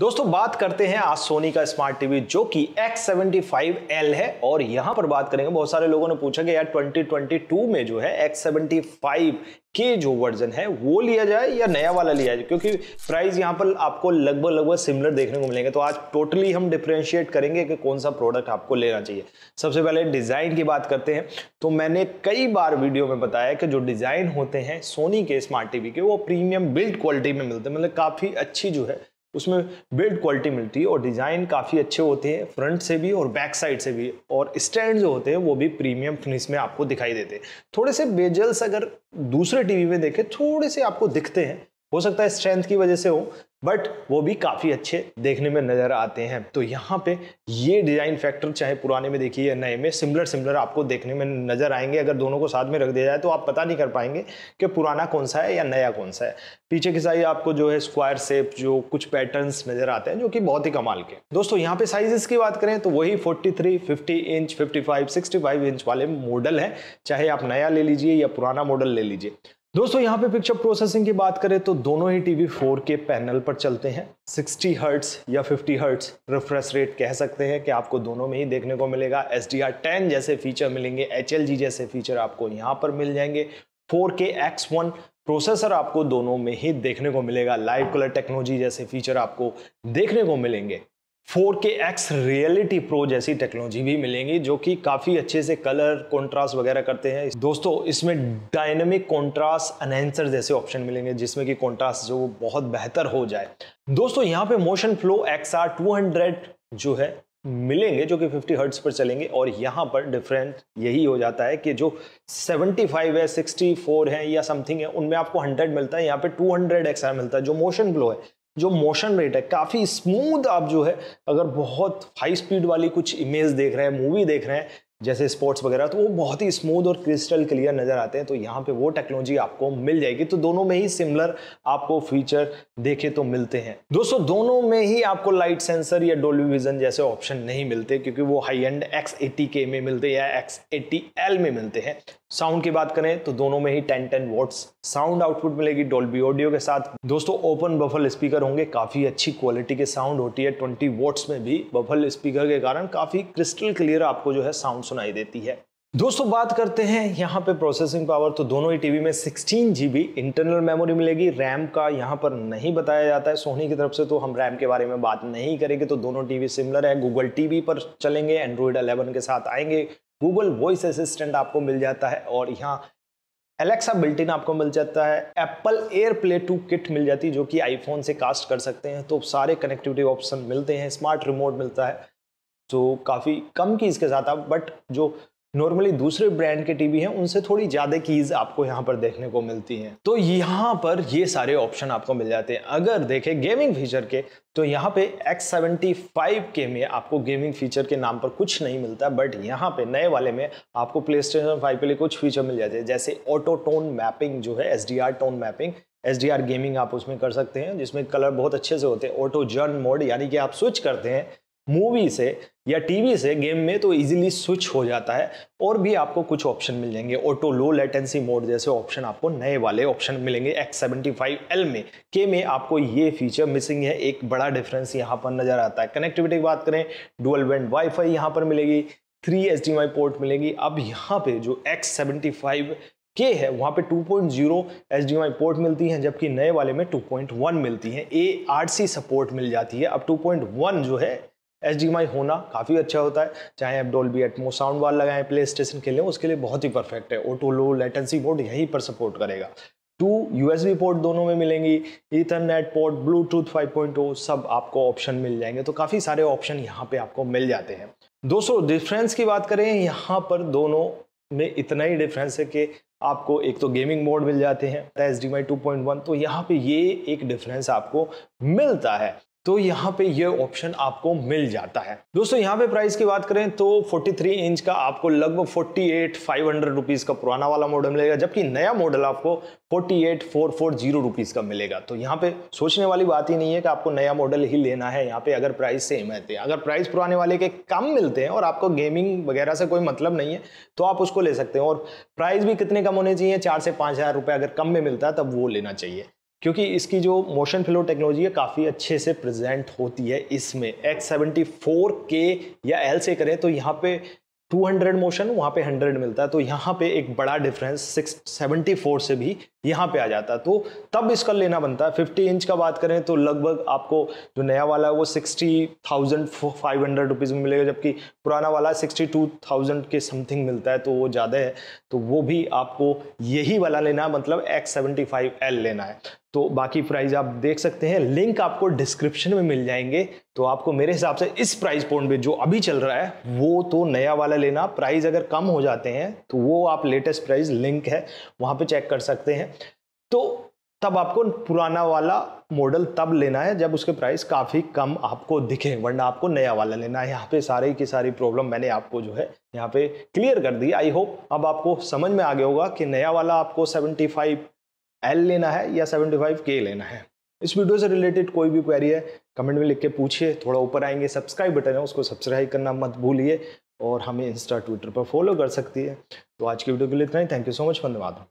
दोस्तों बात करते हैं आज सोनी का स्मार्ट टीवी जो कि X75L है और यहां पर बात करेंगे बहुत सारे लोगों ने पूछा कि यार 2022 में जो है X75 के जो वर्जन है वो लिया जाए या नया वाला लिया जाए क्योंकि प्राइस यहाँ पर आपको लगभग लगभग सिमिलर देखने को मिलेंगे तो आज टोटली हम डिफ्रेंशिएट करेंगे कि कौन सा प्रोडक्ट आपको लेना चाहिए सबसे पहले डिज़ाइन की बात करते हैं तो मैंने कई बार वीडियो में बताया कि जो डिज़ाइन होते हैं सोनी के स्मार्ट टीवी के वो प्रीमियम बिल्ड क्वालिटी में मिलते हैं मतलब काफ़ी अच्छी जो है उसमें बिल्ड क्वालिटी मिलती है और डिज़ाइन काफ़ी अच्छे होते हैं फ्रंट से भी और बैक साइड से भी और स्टैंड जो होते हैं वो भी प्रीमियम फिनिश में आपको दिखाई देते हैं थोड़े से बेजल्स अगर दूसरे टीवी में देखें थोड़े से आपको दिखते हैं हो सकता है स्ट्रेंथ की वजह से हो बट वो भी काफ़ी अच्छे देखने में नज़र आते हैं तो यहाँ पे ये डिज़ाइन फैक्टर चाहे पुराने में देखिए या नए में सिमिलर सिमिलर आपको देखने में नज़र आएंगे अगर दोनों को साथ में रख दिया जाए तो आप पता नहीं कर पाएंगे कि पुराना कौन सा है या नया कौन सा है पीछे की साइज आपको जो है स्क्वायर सेप जो कुछ पैटर्न नज़र आते हैं जो कि बहुत ही कमाल के दोस्तों यहाँ पे साइजेस की बात करें तो वही forty three inch fifty five inch वाले मॉडल हैं चाहे आप नया ले लीजिए या पुराना मॉडल ले लीजिए दोस्तों यहाँ पे पिक्चर प्रोसेसिंग की बात करें तो दोनों ही टीवी 4K पैनल पर चलते हैं 60 हर्ट्स या 50 हर्ट्स रिफ्रेश रेट कह सकते हैं कि आपको दोनों में ही देखने को मिलेगा एस डी 10 जैसे फीचर मिलेंगे एच जैसे फीचर आपको यहाँ पर मिल जाएंगे 4K X1 प्रोसेसर आपको दोनों में ही देखने को मिलेगा लाइव कलर टेक्नोलॉजी जैसे फीचर आपको देखने को मिलेंगे four K X reality pro जैसी टेक्नोलॉजी भी मिलेंगी जो कि काफ़ी अच्छे से कलर कॉन्ट्रास्ट वगैरह करते हैं दोस्तों इसमें डायनेमिक कॉन्ट्रास्ट एनहेंसर जैसे ऑप्शन मिलेंगे जिसमें कि कॉन्ट्रास्ट जो बहुत बेहतर हो जाए दोस्तों यहाँ पे motion flow X R two hundred जो है मिलेंगे जो कि 50 हर्ट्स पर चलेंगे और यहाँ पर डिफरेंट यही हो जाता है कि जो 75 है 64 है या समथिंग है उनमें आपको 100 मिलता है यहाँ पे 200 हंड्रेड मिलता है जो मोशन फ्लो है जो मोशन रेट है काफ़ी स्मूथ आप जो है अगर बहुत हाई स्पीड वाली कुछ इमेज देख रहे हैं मूवी देख रहे हैं जैसे स्पोर्ट्स वगैरह तो वो बहुत ही स्मूथ और क्रिस्टल क्लियर नज़र आते हैं तो यहाँ पे वो टेक्नोलॉजी आपको मिल जाएगी तो दोनों में ही सिमिलर आपको फीचर देखे तो मिलते हैं दोस्तों दोनों में ही आपको लाइट सेंसर या डोल्बी विजन जैसे ऑप्शन नहीं मिलते क्योंकि वो हाई एंड एक्स के में मिलते या एक्स एल में मिलते हैं साउंड की बात करें तो दोनों में ही ten ten watts sound output मिलेगी डोल्बी ऑडियो के साथ दोस्तों ओपन बफल स्पीकर होंगे काफ़ी अच्छी क्वालिटी के साउंड होती है ट्वेंटी वोट्स में भी बफल स्पीकर के कारण काफ़ी क्रिस्टल क्लियर आपको जो है साउंड सुनाई देती है दोस्तों बात करते हैं यहाँ पे प्रोसेसिंग पावर तो दोनों ही टीवी में सिक्सटीन जीबी इंटरनल मेमोरी मिलेगी रैम का यहाँ पर नहीं बताया जाता है सोनी की तरफ से तो हम रैम के बारे में बात नहीं करेंगे तो दोनों टीवी सिमिलर है गूगल टीवी पर चलेंगे एंड्रॉयड 11 के साथ आएंगे गूगल वॉइस असिस्टेंट आपको मिल जाता है और यहाँ एलेक्सा बिल्टिन आपको मिल जाता है Apple AirPlay two kit मिल जाती है जो कि आईफोन से कास्ट कर सकते हैं तो सारे कनेक्टिविटी ऑप्शन मिलते हैं स्मार्ट रिमोट मिलता है जो तो काफ़ी कम कीज़ के साथ आप बट जो नॉर्मली दूसरे ब्रांड के टीवी हैं उनसे थोड़ी ज़्यादा कीज़ आपको यहाँ पर देखने को मिलती हैं तो यहाँ पर ये सारे ऑप्शन आपको मिल जाते हैं अगर देखें गेमिंग फीचर के तो यहाँ पे X75 के में आपको गेमिंग फीचर के नाम पर कुछ नहीं मिलता बट यहाँ पे नए वाले में आपको प्ले स्टेशन फाइव के लिए कुछ फीचर मिल जाते हैं जैसे ऑटो टोन मैपिंग जो है S tone mapping S gaming आप उसमें कर सकते हैं जिसमें कलर बहुत अच्छे से होते हैं ऑटो जर्न मोड यानी कि आप स्विच करते हैं मूवी से या टीवी से गेम में तो इजीली स्विच हो जाता है और भी आपको कुछ ऑप्शन मिल जाएंगे ऑटो लो लेटेंसी मोड जैसे ऑप्शन आपको नए वाले ऑप्शन मिलेंगे एक्स सेवेंटी फाइव एल में के में आपको ये फीचर मिसिंग है एक बड़ा डिफरेंस यहाँ पर नज़र आता है कनेक्टिविटी की बात करें डुअल वाई वाईफाई यहाँ पर मिलेगी थ्री एच पोर्ट मिलेगी अब यहाँ पे जो एक्स सेवेंटी फाइव के है वहाँ पे 2.0 पॉइंट पोर्ट मिलती है जबकि नए वाले में 2.1 मिलती है ए सपोर्ट मिल जाती है अब 2.1 जो है एच होना काफ़ी अच्छा होता है चाहे आप बी एटमो साउंड वाल लगाएं प्ले स्टेशन खेलें उसके लिए बहुत ही परफेक्ट है ऑटो लो लेटेंसी बोर्ड यहीं पर सपोर्ट करेगा टू यू पोर्ट दोनों में मिलेंगी इथरनेट पोर्ट ब्लूटूथ 5.0 सब आपको ऑप्शन मिल जाएंगे तो काफ़ी सारे ऑप्शन यहाँ पे आपको मिल जाते हैं दोस्तों डिफरेंस की बात करें यहाँ पर दोनों में इतना ही डिफरेंस है कि आपको एक तो गेमिंग मोड मिल जाते हैं HDMI two point one तो यहाँ पे ये एक डिफरेंस आपको मिलता है तो यहाँ पे ये ऑप्शन आपको मिल जाता है दोस्तों यहाँ पे प्राइस की बात करें तो 43 इंच का आपको लगभग 48 फाइव हंड्रेड का पुराना वाला मॉडल मिलेगा जबकि नया मॉडल आपको 48 जीरो रुपीज का मिलेगा तो यहाँ पे सोचने वाली बात ही नहीं है कि आपको नया मॉडल ही लेना है यहाँ पे अगर प्राइस सेम रहते हैं अगर प्राइस पुराने वाले के कम मिलते हैं और आपको गेमिंग वगैरह से कोई मतलब नहीं है तो आप उसको ले सकते हैं और प्राइस भी कितने कम होने चाहिए चार से पाँच हज़ार रुपये अगर कम में मिलता है तब वो लेना चाहिए क्योंकि इसकी जो मोशन फ्लो टेक्नोलॉजी है काफ़ी अच्छे से प्रेजेंट होती है इसमें एक्स सेवेंटी फोर के या एल से करें तो यहाँ पे 200 मोशन वहाँ पे 100 मिलता है तो यहाँ पे एक बड़ा डिफरेंस 674 से भी यहाँ पे आ जाता है तो तब इसका लेना बनता है 50 इंच का बात करें तो लगभग आपको जो नया वाला है वो 60,500 रुपीस में मिलेगा जबकि पुराना वाला 62,000 के समथिंग मिलता है तो वो ज़्यादा है तो वो भी आपको यही वाला लेना है मतलब एक्स सेवेंटी लेना है तो बाकी प्राइस आप देख सकते हैं लिंक आपको डिस्क्रिप्शन में मिल जाएंगे तो आपको मेरे हिसाब से इस प्राइस पॉइंट पे जो अभी चल रहा है वो तो नया वाला लेना प्राइस अगर कम हो जाते हैं तो वो आप लेटेस्ट प्राइस लिंक है वहाँ पे चेक कर सकते हैं तो तब आपको पुराना वाला मॉडल तब लेना है जब उसके प्राइस काफ़ी कम आपको दिखे वरना आपको नया वाला लेना है यहाँ पे सारे की सारी प्रॉब्लम मैंने आपको जो है यहाँ पे क्लियर कर दी आई होप अब आपको समझ में आ गया होगा कि नया वाला आपको 75 एल लेना है या सेवेंटी फाइव के लेना है इस वीडियो से रिलेटेड कोई भी क्वेरी है कमेंट में लिख के पूछिए थोड़ा ऊपर आएंगे सब्सक्राइब बटन है उसको सब्सक्राइब करना मत भूलिए और हमें इंस्टा ट्विटर पर फॉलो कर सकती है तो आज की वीडियो के लिए इतना ही थैंक यू सो मच धन्यवाद